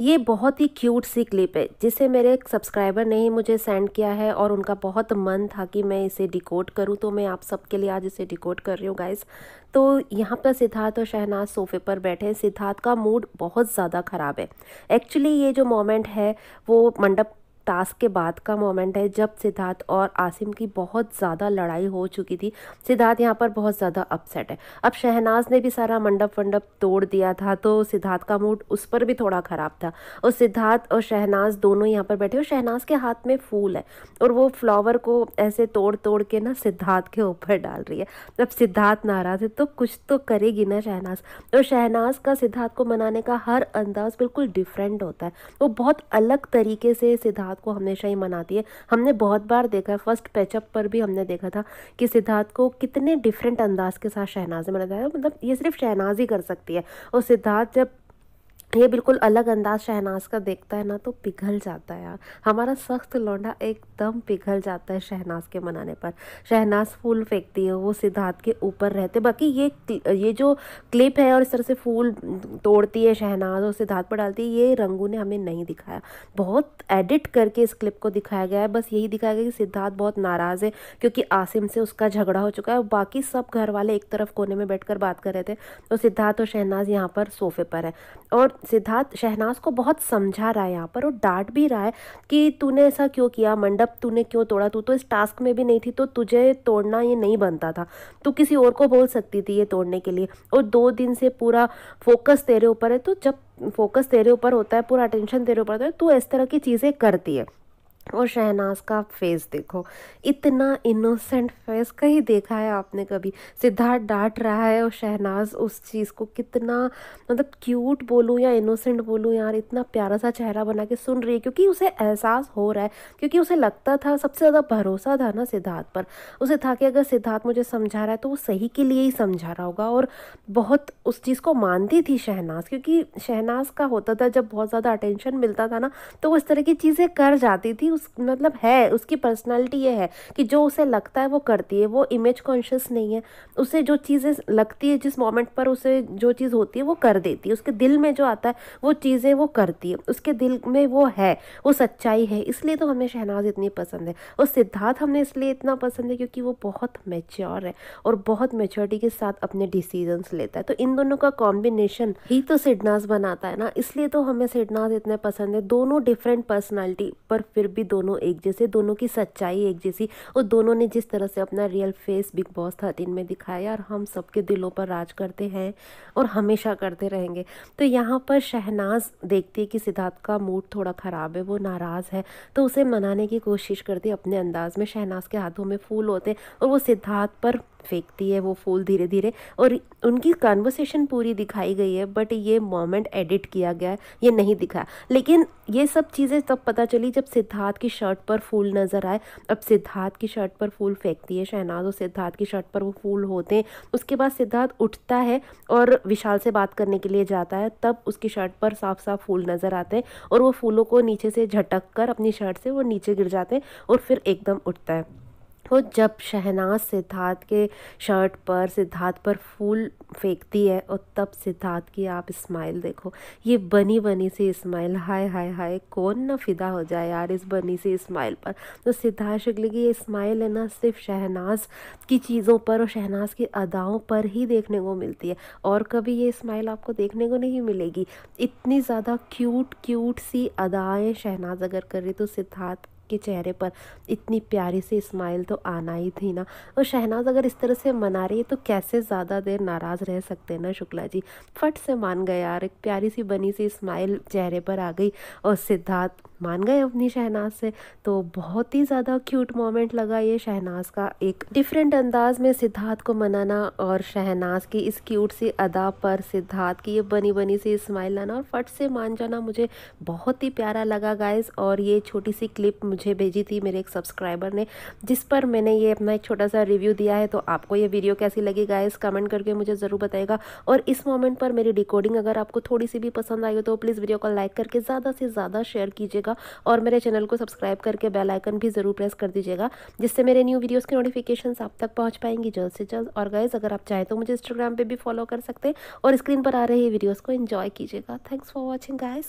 ये बहुत ही क्यूट सी क्लिप है जिसे मेरे एक सब्सक्राइबर ने ही मुझे सेंड किया है और उनका बहुत मन था कि मैं इसे डिकोड करूं तो मैं आप सबके लिए आज इसे डिकोड कर रही हूँ गाइस तो यहाँ पर सिद्धार्थ और शहनाज सोफे पर बैठे हैं सिद्धार्थ का मूड बहुत ज़्यादा ख़राब है एक्चुअली ये जो मोमेंट है वो मंडप टास्क के बाद का मोमेंट है जब सिद्धार्थ और आसिम की बहुत ज़्यादा लड़ाई हो चुकी थी सिद्धार्थ यहाँ पर बहुत ज़्यादा अपसेट है अब शहनाज ने भी सारा मंडप वंडप तोड़ दिया था तो सिद्धार्थ का मूड उस पर भी थोड़ा ख़राब था और सिद्धार्थ और शहनाज दोनों यहाँ पर बैठे और शहनाज के हाथ में फूल है और वो फ्लावर को ऐसे तोड़ तोड़ के ना सिद्धार्थ के ऊपर डाल रही है अब सिद्धार्थ नाराज़ है तो कुछ तो करेगी ना शहनाज और शहनाज का सिद्धार्थ को मनाने का हर अंदाज बिल्कुल डिफरेंट होता है वो बहुत अलग तरीके से सिद्धार्थ सिद्धार्थ को हमेशा ही मनाती है हमने बहुत बार देखा है फर्स्ट पैचअप पर भी हमने देखा था कि सिद्धार्थ को कितने डिफरेंट अंदाज के साथ शहनाज ने मनाया मतलब ये सिर्फ शहनाज ही कर सकती है और सिद्धार्थ जब तो ये बिल्कुल अलग अंदाज शहनाज का देखता है ना तो पिघल जाता है यार हमारा सख्त लौंडा एकदम पिघल जाता है शहनाज के मनाने पर शहनाज फूल फेंकती है वो सिद्धार्थ के ऊपर रहते बाकी ये ये जो क्लिप है और इस तरह से फूल तोड़ती है शहनाज और सिद्धार्थ पर डालती है ये रंगू ने हमें नहीं दिखाया बहुत एडिट करके इस क्लिप को दिखाया गया है बस यही दिखाया गया कि सिद्धार्थ बहुत नाराज़ है क्योंकि आसिम से उसका झगड़ा हो चुका है बाकी सब घर वाले एक तरफ कोने में बैठ बात कर रहे थे और तो सिद्धार्थ और शहनाज यहाँ पर सोफे पर है और सिद्धार्थ शहनाज को बहुत समझा रहा है यहाँ पर और डांट भी रहा है कि तूने ऐसा क्यों किया मंडप तूने क्यों तोड़ा तू तो इस टास्क में भी नहीं थी तो तुझे तोड़ना ये नहीं बनता था तू किसी और को बोल सकती थी ये तोड़ने के लिए और दो दिन से पूरा फोकस तेरे ऊपर है तो जब फोकस तेरे ऊपर होता है पूरा अटेंशन तेरे ऊपर होता है तू इस तरह की चीज़ें करती है और शहनाज का फेस देखो इतना इनोसेंट फेस कहीं देखा है आपने कभी सिद्धार्थ डांट रहा है और शहनाज उस चीज़ को कितना मतलब क्यूट बोलूँ या इनोसेंट बोलूँ यार इतना प्यारा सा चेहरा बना के सुन रही है क्योंकि उसे एहसास हो रहा है क्योंकि उसे लगता था सबसे ज़्यादा भरोसा था ना सिद्धार्थ पर उसे था कि अगर सिद्धार्थ मुझे समझा रहा है तो वो सही के लिए ही समझा रहा होगा और बहुत उस चीज़ को मानती थी शहनाज क्योंकि शहनाज का होता था जब बहुत ज़्यादा अटेंशन मिलता था ना तो वो इस तरह की चीज़ें कर जाती थी उस मतलब है उसकी पर्सनालिटी ये है कि जो उसे लगता है वो करती है वो इमेज कॉन्शियस नहीं है उसे जो चीज़ें लगती है जिस मोमेंट पर उसे जो चीज़ होती है वो कर देती है उसके दिल में जो आता है वो चीज़ें वो करती है उसके दिल में वो है वो सच्चाई है इसलिए तो हमें शहनाज इतनी पसंद है और सिद्धार्थ हमें इसलिए इतना पसंद है क्योंकि वो बहुत मेच्योर है और बहुत मेच्योरिटी के साथ अपने डिसीजंस लेता है तो इन दोनों का कॉम्बिनेशन ही तो सिडनाज बनाता है ना इसलिए तो हमें सिडनाज इतने पसंद है दोनों डिफरेंट पर्सनैलिटी पर फिर भी दोनों एक जैसे दोनों की सच्चाई एक जैसी और दोनों ने जिस तरह से अपना real face Bigg Boss thirteen में दिखाया और हम सबके दिलों पर राज करते हैं और हमेशा करते रहेंगे तो यहाँ पर शहनाज देखती है कि सिद्धार्थ का मूड थोड़ा ख़राब है वो नाराज़ है तो उसे मनाने की कोशिश करती अपने अंदाज में शहनाज के हाथों में फूल होते और वो सिद्धार्थ पर फेंकती है वो फूल धीरे धीरे और उनकी कन्वर्सेशन पूरी दिखाई गई है बट ये मोमेंट एडिट किया गया है ये नहीं दिखा लेकिन ये सब चीज़ें तब पता चली जब सिद्धार्थ की शर्ट पर फूल नज़र आए अब सिद्धार्थ की शर्ट पर फूल फेंकती है शहनाज और सिद्धार्थ की शर्ट पर वो फूल होते हैं उसके बाद सिद्धार्थ उठता है और विशाल से बात करने के लिए जाता है तब उसकी शर्ट पर साफ साफ फूल नज़र आते हैं और वो फूलों को नीचे से झटक कर अपनी शर्ट से वो नीचे गिर जाते हैं और फिर एकदम उठता है तो जब शहनाज सिद्धार्थ के शर्ट पर सिद्धार्थ पर फूल फेंकती है और तब सिद्धार्थ की आप स्माइल देखो ये बनी बनी सी स्माइल हाय हाय हाय कौन ना फिदा हो जाए यार इस बनी सी स्माइल पर तो सिद्धार्थ शुक्ल की ये स्माइल है ना सिर्फ शहनाज की चीज़ों पर और शहनाज की अदाओं पर ही देखने को मिलती है और कभी ये स्माइल आपको देखने को नहीं मिलेगी इतनी ज़्यादा क्यूट क्यूट सी अदाएँ शहनाज अगर कर रही तो सिद्धार्थ के चेहरे पर इतनी प्यारी सी स्माइल तो आना ही थी ना और शहनाज अगर इस तरह से मना रही है तो कैसे ज़्यादा देर नाराज़ रह सकते हैं ना शुक्ला जी फट से मान गए यार एक प्यारी सी बनी सी स्माइल चेहरे पर आ गई और सिद्धार्थ मान गए अपनी शहनाज से तो बहुत ही ज़्यादा क्यूट मोमेंट लगा ये शहनाज का एक डिफरेंट अंदाज में सिद्धार्थ को मनाना और शहनाज की इस क्यूट सी अदा पर सिद्धार्थ की ये बनी बनी सी स्माइल लाना और फट से मान जाना मुझे बहुत ही प्यारा लगा गाइज और ये छोटी सी क्लिप मुझे मुझे भेजी थी मेरे एक सब्सक्राइबर ने जिस पर मैंने ये अपना एक छोटा सा रिव्यू दिया है तो आपको ये वीडियो कैसी लगी गाइस कमेंट करके मुझे ज़रूर बताएगा और इस मोमेंट पर मेरी रिकॉर्डिंग अगर आपको थोड़ी सी भी पसंद आई हो तो प्लीज़ वीडियो को लाइक करके ज़्यादा से ज़्यादा शेयर कीजिएगा और मेरे चैनल को सब्सक्राइब करके बेलाइकन भी ज़रूर प्रेस कर दीजिएगा जिससे मेरे न्यू वीडियोज़ की नोटिफिकेशन आप तक पहुँच पाएंगी जल्द से जल्द और गाइज़ अगर आप चाहें तो मुझे इंस्टाग्राम पर भी फॉलो कर सकते हैं और स्क्रीन पर आ रही वीडियोज़ को इन्जॉय कीजिएगा थैंक्स फॉर वॉचिंग गाइज़